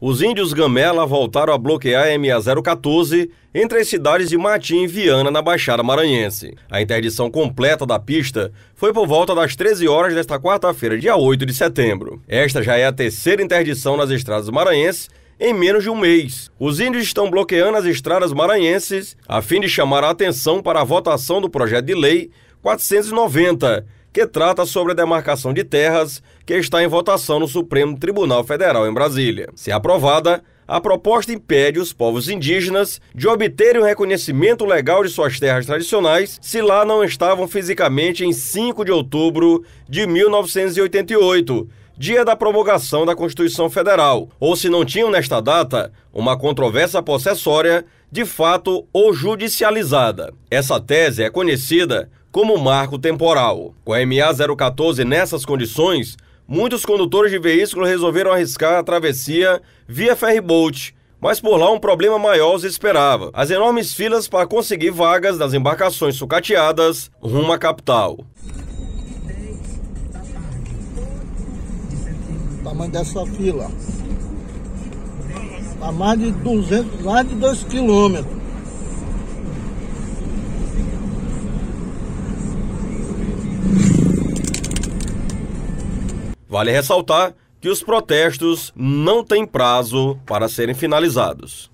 os índios Gamela voltaram a bloquear a MA-014 entre as cidades de Matim e Viana, na Baixada Maranhense. A interdição completa da pista foi por volta das 13 horas desta quarta-feira, dia 8 de setembro. Esta já é a terceira interdição nas estradas maranhenses em menos de um mês. Os índios estão bloqueando as estradas maranhenses a fim de chamar a atenção para a votação do projeto de lei 490, que trata sobre a demarcação de terras, que está em votação no Supremo Tribunal Federal em Brasília. Se aprovada, a proposta impede os povos indígenas de obterem o um reconhecimento legal de suas terras tradicionais se lá não estavam fisicamente em 5 de outubro de 1988, dia da promulgação da Constituição Federal, ou se não tinham nesta data uma controvérsia possessória de fato ou judicializada. Essa tese é conhecida como marco temporal. Com a MA-014 nessas condições, muitos condutores de veículo resolveram arriscar a travessia via ferryboat, mas por lá um problema maior os esperava: as enormes filas para conseguir vagas das embarcações sucateadas rumo à capital. O tamanho dessa fila. Está mais de 200, mais de 2 quilômetros. Vale ressaltar que os protestos não têm prazo para serem finalizados.